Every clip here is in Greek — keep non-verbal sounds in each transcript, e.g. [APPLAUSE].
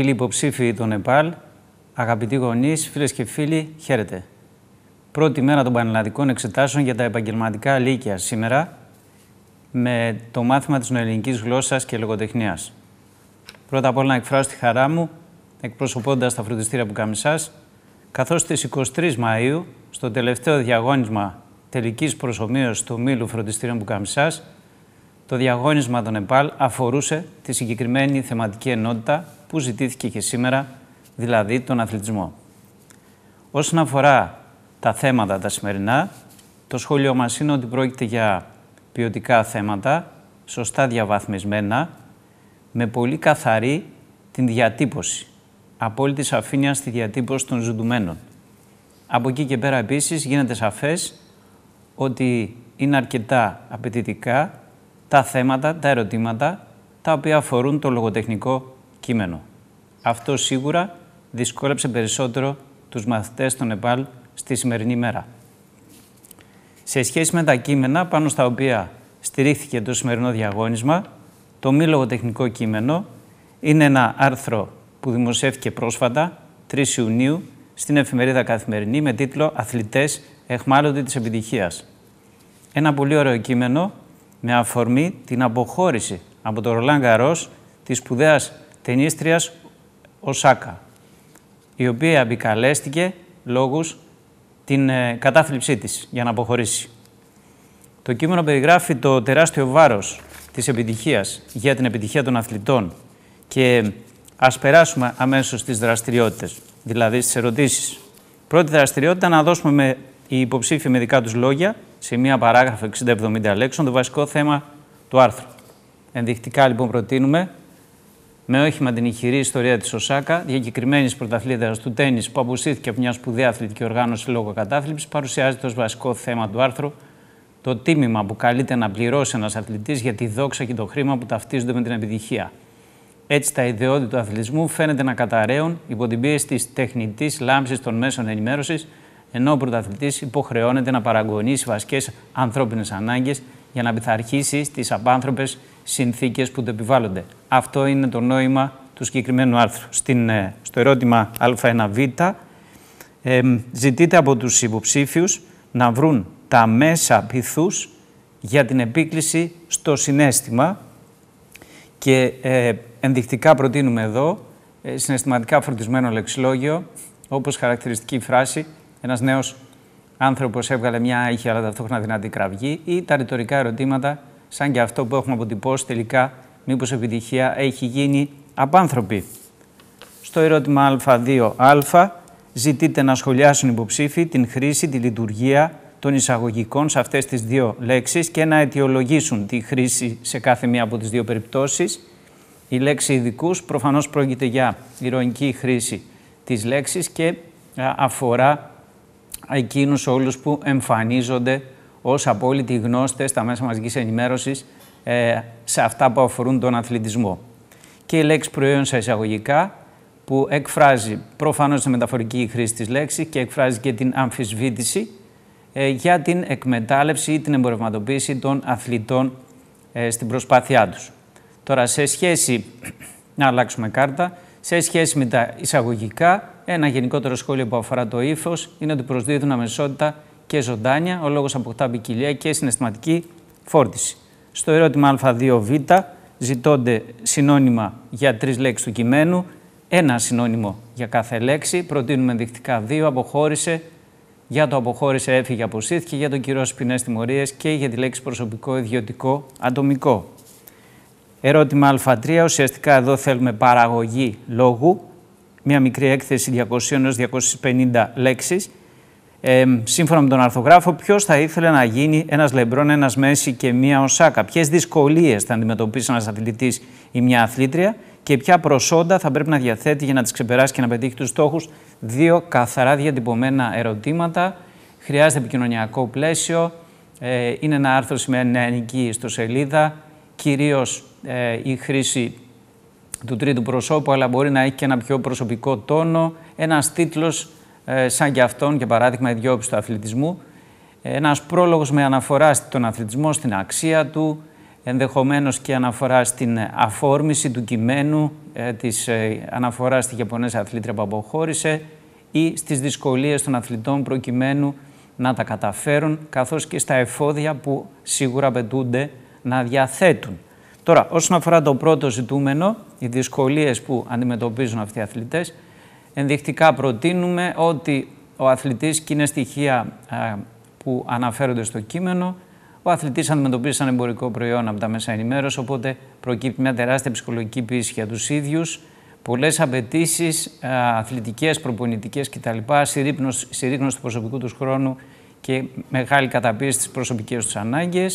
Φίλοι υποψήφοι των ΕΠΑΛ, αγαπητοί γονείς, φίλες και φίλοι, χαίρετε. Πρώτη μέρα των πανελλαδικών εξετάσεων για τα επαγγελματικά λύκεια σήμερα με το μάθημα της νοελληνικής γλώσσας και λογοτεχνίας. Πρώτα απ' όλα να εκφράσω τη χαρά μου, εκπροσωπώντας τα φροντιστήρια που καμισάς, καθώς στις 23 Μαου στο τελευταίο διαγώνισμα τελικής προσωμείω του Μήλου Φροντιστήριων καμισά, το διαγώνισμα των ΕΠΑΛ αφορούσε τη συγκεκριμένη θεματική ενότητα που ζητήθηκε και σήμερα, δηλαδή τον αθλητισμό. Όσον αφορά τα θέματα τα σημερινά, το σχόλιο μας είναι ότι πρόκειται για ποιοτικά θέματα, σωστά διαβαθμισμένα, με πολύ καθαρή την διατύπωση, απόλυτη σαφήνεια στη διατύπωση των ζητουμένων. Από εκεί και πέρα επίσης γίνεται σαφές ότι είναι αρκετά απαιτητικά τα θέματα, τα ερωτήματα, τα οποία αφορούν το λογοτεχνικό κείμενο. Αυτό σίγουρα δυσκόλεψε περισσότερο τους μαθητές των Νεπάλ στη σημερινή μέρα. Σε σχέση με τα κείμενα πάνω στα οποία στηρίχθηκε το σημερινό διαγώνισμα, το μη λογοτεχνικό κείμενο είναι ένα άρθρο που δημοσιεύτηκε πρόσφατα, 3 Ιουνίου, στην εφημερίδα Καθημερινή με τίτλο «Αθλητές εχμάλωτοι της επιτυχίας». Ένα πολύ ωραίο κείμενο με αφορμή την αποχώρηση από το Ρολάν Καρός της σπουδαίας ταινίστριας Οσάκα, η οποία επικαλέστηκε λόγους την ε, κατάθλιψή της για να αποχωρήσει. Το κείμενο περιγράφει το τεράστιο βάρος της επιτυχίας για την επιτυχία των αθλητών και ας περάσουμε αμέσως στις δραστηριότητες, δηλαδή στις ερωτήσεις. Πρώτη δραστηριότητα να δώσουμε με οι υποψήφοι με δικά τους λόγια σε μία παράγραφο 60-70 λέξεων το βασικό θέμα του άρθρου. Ενδεικτικά λοιπόν προτείνουμε με όχημα την ηχηρή ιστορία της Οσάκα, διακεκριμένης πρωταθλήτριας του τέννη που αποσύρθηκε από μια σπουδαία αθλητική οργάνωση λόγω κατάθλιψης, παρουσιάζεται ως βασικό θέμα του άρθρου το τίμημα που καλείται να πληρώσει ένας αθλητής για τη δόξα και το χρήμα που ταυτίζονται με την επιτυχία. Έτσι, τα ιδεώδη του αθλητισμού φαίνεται να καταραίουν υπό την πίεση της τεχνητής λάμψης των μέσων ενημέρωσης, ενώ ο πρωταθλητής υποχρεώνεται να παραγωνίσει βασικές ανθρώπινες ανάγκες για να πειθαρχήσει στις απάνθρωπες συνθήκες που το επιβάλλονται. Αυτό είναι το νόημα του συγκεκριμένου άρθρου. Στην, ε, στο ερώτημα Α1Β, ε, ζητείται από τους υποψήφιους να βρουν τα μέσα πυθούς για την επίκληση στο συνέστημα και ε, ενδεικτικά προτείνουμε εδώ ε, συναισθηματικά φορτισμένο λεξιλόγιο, όπως χαρακτηριστική φράση, ένας νέος άνθρωπος έβγαλε μια ήχη αλλά ταυτόχρονα δυνατή κραυγή ή τα ρητορικά ερωτήματα σαν και αυτό που έχουμε αποτυπώσει τελικά, μήπως επιτυχία έχει γίνει απάνθρωπη. Στο ερώτημα Α2α ζητείτε να σχολιάσουν υποψήφοι την χρήση, τη λειτουργία των εισαγωγικών σε αυτές τις δύο λέξεις και να αιτιολογήσουν τη χρήση σε κάθε μία από τις δύο περιπτώσεις. Η λέξη ειδικούς προφανώς πρόκειται για ηρωνική χρήση της λέξης και ε, αφορά εκείνους όλους που εμφανίζονται ως απόλυτοι γνώστες στα μέσα μαζικής ενημέρωσης ε, σε αυτά που αφορούν τον αθλητισμό. Και η λέξη προϊόν σε εισαγωγικά που εκφράζει προφανώς τη μεταφορική χρήση της λέξης και εκφράζει και την αμφισβήτηση ε, για την εκμετάλλευση ή την εμπορευματοποίηση των αθλητών ε, στην προσπάθειά τους. Τώρα σε σχέση, [CLEARS THROAT] να αλλάξουμε κάρτα, σε σχέση με τα εισαγωγικά, ένα γενικότερο σχόλιο που αφορά το ύφος είναι ότι προσδίδουν αμεσότητα και ζωντάνια, ο λόγος αποκτά ποικιλία και συναισθηματική φόρτιση. Στο ερώτημα α2β ζητώνται συνώνυμα για τρεις λέξεις του κειμένου, ένα συνώνυμο για κάθε λέξη, προτείνουμε ενδεικτικά δύο, αποχώρησε, για το αποχώρησε έφυγε, αποσύρθηκε, για το κυρώσεις ποινές τιμωρίες και για τη λέξη προσωπικό, ιδιωτικό, ατομικό. Ερώτημα Α3. Ουσιαστικά εδώ θέλουμε παραγωγή λόγου, μια μικρή έκθεση 200 250 λέξεις ε, σύμφωνα με τον αρθογράφο, ποιος θα ήθελε να γίνει ένας Λεμπρόν, ένας Μέση και μία Οσάκα. Ποιες δυσκολίες θα αντιμετωπίσει ένας αθλητής ή μια αθλήτρια και ποια προσόντα θα πρέπει να διαθέτει για να τις ξεπεράσει και να πετύχει τους στόχους. Δύο καθαρά διατυπωμένα ερωτήματα. Χρειάζεται επικοινωνιακό πλαίσιο. Ε, είναι ένα άρθρο νεανική ιστοσελίδα. Κυρίως ε, η χρήση του τρίτου προσώπου, αλλά μπορεί να έχει και ένα πιο προσωπικό τόνο. Ένας τίτλος ε, σαν και αυτόν, για παράδειγμα, η του αθλητισμού. Ε, ένας πρόλογος με αναφορά στον αθλητισμό, στην αξία του, ενδεχομένως και αναφορά στην αφόρμηση του κειμένου, ε, της αναφοράς αναφοράς στη γεπωνέζα αθλήτρια που αποχώρησε ή στις δυσκολίες των αθλητών προκειμένου να τα καταφέρουν, καθώς και στα εφόδια που σίγουρα απαιτούνται να διαθέτουν. Τώρα, όσον αφορά το πρώτο ζητούμενο, οι δυσκολίες που αντιμετωπίζουν αυτοί οι αθλητές, Ενδεικτικά προτείνουμε ότι ο αθλητής, και είναι στοιχεία που αναφέρονται στο κείμενο, ο αθλητής αντιμετωπίζει σαν εμπορικό προϊόν από τα μέσα ενημέρωσης, οπότε προκύπτει μια τεράστια ψυχολογική πίεση για τους ίδιους. Πολλές απαιτήσεις, αθλητικές, προπονητικές κτλ. Συρρήγνωση του προσωπικού τους χρόνου και μεγάλη καταπίεση στις προσωπικές τους ανάγκες.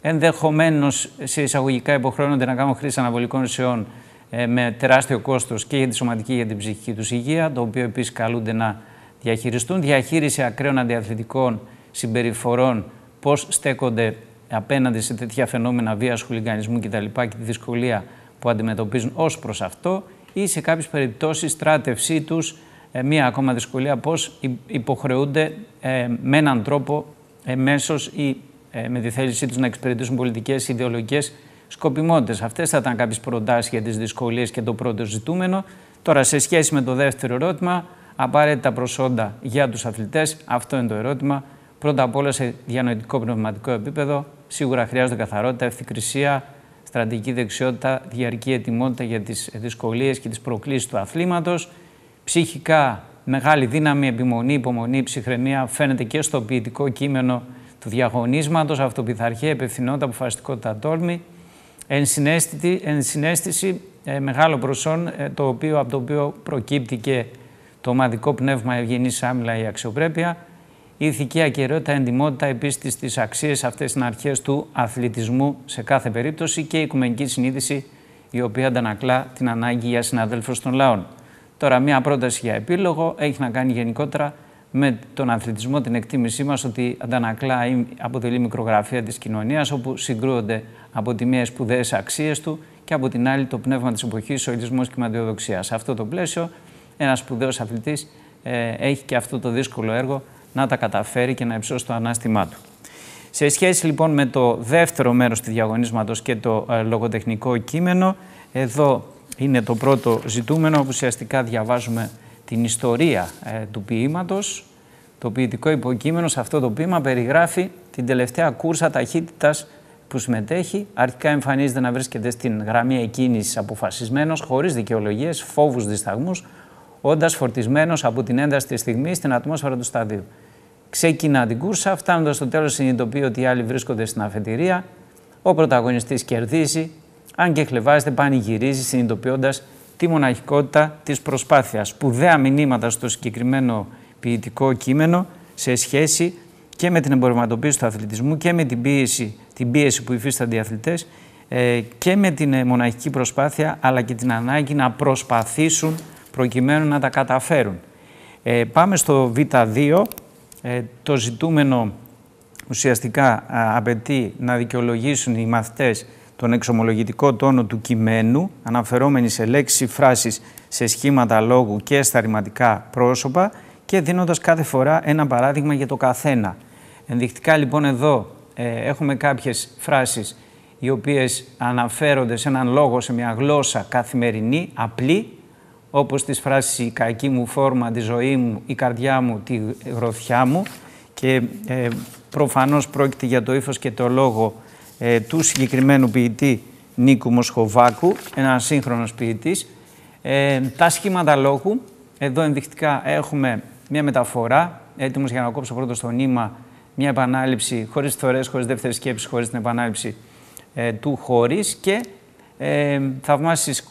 Ενδεχομένως, σε εισαγωγικά υποχρεώνονται να κάνουν χρήση αναβολικών ουσιών ε, με τεράστιο κόστος και για τη σωματική και για την ψυχική τους υγεία, το οποίο επίσης καλούνται να διαχειριστούν. Διαχείριση ακραίων αντιαθλητικών συμπεριφορών, πώς στέκονται απέναντι σε τέτοια φαινόμενα βίας, χουλιγανισμού κτλ. και τη δυσκολία που αντιμετωπίζουν ως προς αυτό ή σε κάποιες περιπτώσεις στράτευσή τους ε, μία ακόμα δυσκολία πώς υποχρεούνται ε, με έναν τρόπο εμέσως ή ε, με τη θέλησή τους να εξυπηρετήσουν πολιτικές, ιδεολογικές σκοπιμότητες. Αυτές θα ήταν κάποιες προτάσεις για τις δυσκολίες και το πρώτο ζητούμενο. Τώρα, σε σχέση με το δεύτερο ερώτημα, απαραίτητα προσόντα για τους αθλητές, αυτό είναι το ερώτημα. Πρώτα απ' όλα σε διανοητικό πνευματικό επίπεδο, σίγουρα χρειάζονται καθαρότητα, ευθυκρισία, στρατηγική δεξιότητα, διαρκή ετοιμότητα για τις δυσκολίες και τις προκλήσεις του αθλήματος. Ψυχικά, μεγάλη δύναμη, επιμονή, υπομονή, ψυχραιμία φαίνεται και στο ποιητικό κείμενο του διαγωνίσματος, αυτοπιθαρχία, υπευθυνότητα, αποφασιστικότητα, τόλμη. Εν συνέστηση ε, μεγάλο προσόν, ε, το οποίο, από το οποίο προκύπτει και το ομαδικό πνεύμα ευγενής άμυλα η αξιοπρέπεια, η ηθική ακαιρεότητα, εντιμότητα επίση στις αξίες αυτές είναι αρχές του αθλητισμού σε κάθε περίπτωση και η οικουμενική συνείδηση, η οποία αντανακλά την ανάγκη για συναδέλφους των λαών. Τώρα, μία πρόταση για επίλογο έχει να κάνει γενικότερα με τον αθλητισμό την εκτίμησή μας ότι αντανακλά ή αποτελεί μικρογραφία της κοινωνίας όπου συγκρούονται από τη μία σπουδαίες αξίες του και από την άλλη το πνεύμα της εποχής, ο και η μαντιοδοξία. Σε αυτό το πλαίσιο ένας σπουδαίος αθλητής ε, έχει και αυτό το δύσκολο έργο να τα καταφέρει και να υψώσει το ανάστημά του. Σε σχέση λοιπόν με το δεύτερο μέρος του διαγωνίσματος και το ε, λογοτεχνικό κείμενο, εδώ είναι το πρώτο ζητούμενο που ουσιαστικά διαβάζουμε την ιστορία ε, του ποίηματος. Το ποιητικό υποκείμενο σε αυτό το ποίημα περιγράφει την τελευταία κούρσα ταχύτητας που συμμετέχει. Αρχικά εμφανίζεται να βρίσκεται στην γραμμή εκκίνησης αποφασισμένος, χωρίς δικαιολογίες, φόβους, δισταγμούς, όντας φορτισμένος από την ένταση της στιγμής στην ατμόσφαιρα του σταδίου. Ξεκινά την κούρσα, φτάνοντας στο τέλος συνειδητοποιεί ότι οι άλλοι βρίσκονται στην αφετηρία. Ο πρωταγωνιστής κερδίζει, αν και χλεβάζεται, πανηγυρίζει συνειδητοποιώντας τη μοναχικότητα της προσπάθειας. Σπουδαία μηνύματα στο συγκεκριμένο ποιητικό κείμενο σε σχέση και με την εμπορευματοποίηση του αθλητισμού και με την πίεση, την πίεση που υφίστανται οι αθλητές ε, και με την ε, μοναχική προσπάθεια αλλά και την ανάγκη να προσπαθήσουν προκειμένου να τα καταφέρουν. Ε, πάμε στο Β2. Ε, το ζητούμενο ουσιαστικά απαιτεί να δικαιολογήσουν οι μαθητές τον εξομολογητικό τόνο του κειμένου, αναφερόμενοι σε λέξεις φράσεις, σε σχήματα λόγου και στα ρηματικά πρόσωπα και δίνοντας κάθε φορά ένα παράδειγμα για το καθένα. Ενδεικτικά λοιπόν εδώ ε, έχουμε κάποιες φράσεις οι οποίες αναφέρονται σε έναν λόγο, σε μια γλώσσα καθημερινή, απλή, όπως τις φράσεις «η κακή μου φόρμα», «τη ζωή μου», «η καρδιά μου», «τη γροθιά μου» και ε, προφανώς πρόκειται για το ύφος και το λόγο ε, του συγκεκριμένου ποιητή Νίκου Μοσχοβάκου, ένα σύγχρονος ποιητής. Ε, τα σχήματα λόγου, εδώ ενδεικτικά έχουμε μια μεταφορά, έτοιμος για να κόψω πρώτο στο νήμα, μια επανάληψη χωρίς θεωρές, χωρίς δεύτερη σκέψη, χωρίς την επανάληψη ε, του χωρίς και ε, θαυμάσεις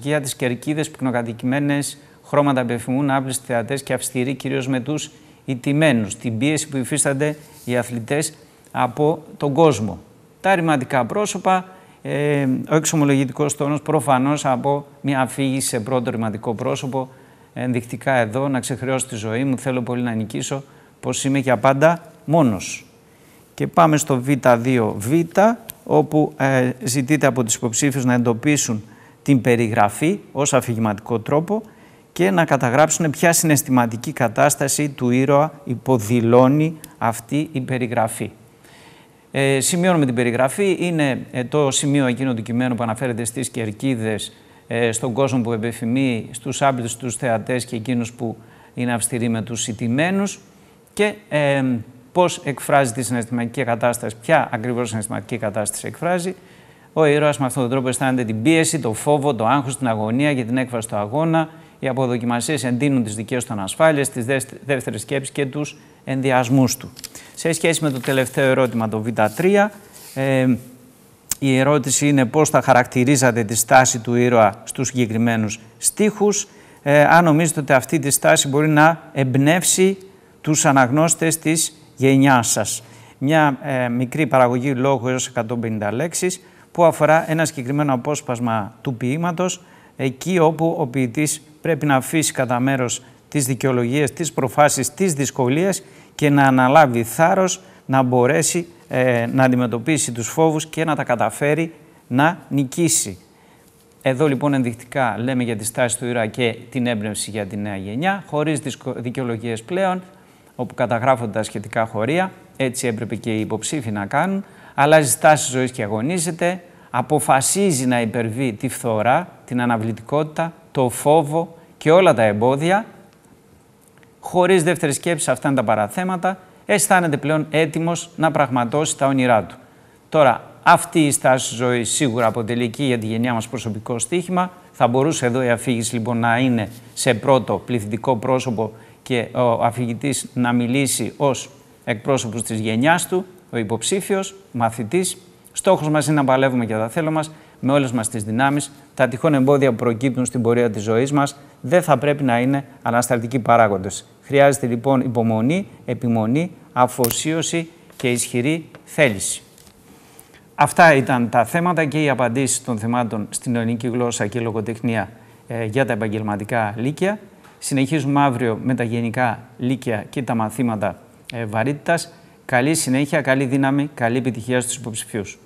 για τις κερκίδες πυκνοκατοικημένες, χρώματα που επιθυμούν άπλες θεατές και αυστηροί κυρίως με τους ιτημένους, την πίεση που υφίστανται οι αθλητές από τον κόσμο τα ρηματικά πρόσωπα, ε, ο εξομολογητικός τόνος προφανώς από μια αφήγηση σε πρώτο ρηματικό πρόσωπο, ενδεικτικά εδώ, να ξεχρεώσω τη ζωή μου, θέλω πολύ να νικήσω, πως είμαι για πάντα μόνος. Και πάμε στο Β2Β, όπου ε, ζητείται από τις υποψήφιους να εντοπίσουν την περιγραφή ως αφηγηματικό τρόπο και να καταγράψουν ποια συναισθηματική κατάσταση του ήρωα υποδηλώνει αυτή η περιγραφή. Ε, σημειώνουμε την περιγραφή. Είναι ε, το σημείο εκείνο του κειμένου που αναφέρεται στις κερκίδες, ε, στον κόσμο που επιφημεί, στους άμπλους, στους θεατές και εκείνους που είναι αυστηροί με τους ιτημένους και ε, πώς εκφράζει τη συναισθηματική κατάσταση, ποια ακριβώς συναισθηματική κατάσταση εκφράζει. Ο ήρωας με αυτόν τον τρόπο αισθάνεται την πίεση, το φόβο, το άγχος, την αγωνία και την έκφραση του αγώνα. Οι αποδοκιμασίες εντείνουν τις δικές του ανασφάλειες, τις δεύτερες σκέψεις και τους ενδιασμούς του. Σε σχέση με το τελευταίο ερώτημα, το Β3, ε, η ερώτηση είναι πώς θα χαρακτηρίζατε τη στάση του ήρωα στους συγκεκριμένους στίχους, ε, αν νομίζετε ότι αυτή τη στάση μπορεί να εμπνεύσει τους αναγνώστες της γενιάς σας. Μια ε, μικρή παραγωγή λόγου έως 150 λέξεις που αφορά ένα συγκεκριμένο απόσπασμα του ποίηματος, εκεί όπου ο ποιητής πρέπει να αφήσει κατά μέρος τις δικαιολογίες, τις προφάσεις, τις δυσκολίες και να αναλάβει θάρρος να μπορέσει ε, να αντιμετωπίσει τους φόβους και να τα καταφέρει να νικήσει. Εδώ λοιπόν ενδεικτικά λέμε για τη στάση του Ιρά και την έμπνευση για τη νέα γενιά, χωρίς δικαιολογίες πλέον, όπου καταγράφονται τα σχετικά χωρία, έτσι έπρεπε και οι υποψήφοι να κάνουν, αλλάζει στάση ζωής και αγωνίζεται, αποφασίζει να υπερβεί τη φθορά, την αναβλητικότητα, το φόβο και όλα τα εμπόδια Χωρίς δεύτερη σκέψη σε αυτά τα παραθέματα, αισθάνεται πλέον έτοιμος να πραγματώσει τα όνειρά του. Τώρα, αυτή η στάση ζωή σίγουρα αποτελεί και για τη γενιά μας προσωπικό στοίχημα. Θα μπορούσε εδώ η αφήγηση λοιπόν να είναι σε πρώτο πληθυντικό πρόσωπο και ο αφηγητής να μιλήσει ως εκπρόσωπος της γενιάς του, ο υποψήφιος, μαθητής. Στόχος μας είναι να παλεύουμε για τα θέλω μας με όλες μας τις δυνάμεις, τα τυχόν εμπόδια που προκύπτουν στην πορεία της ζωής μας, δεν θα πρέπει να είναι ανασταλτικοί παράγοντες. Χρειάζεται λοιπόν υπομονή, επιμονή, αφοσίωση και ισχυρή θέληση. Αυτά ήταν τα θέματα και οι απαντήσεις των θεμάτων στην ελληνική γλώσσα και λογοτεχνία ε, για τα επαγγελματικά λύκεια. Συνεχίζουμε αύριο με τα γενικά λύκεια και τα μαθήματα ε, βαρύτητας. Καλή συνέχεια, καλή δύναμη, καλή επιτυχία στους υποψηφίους.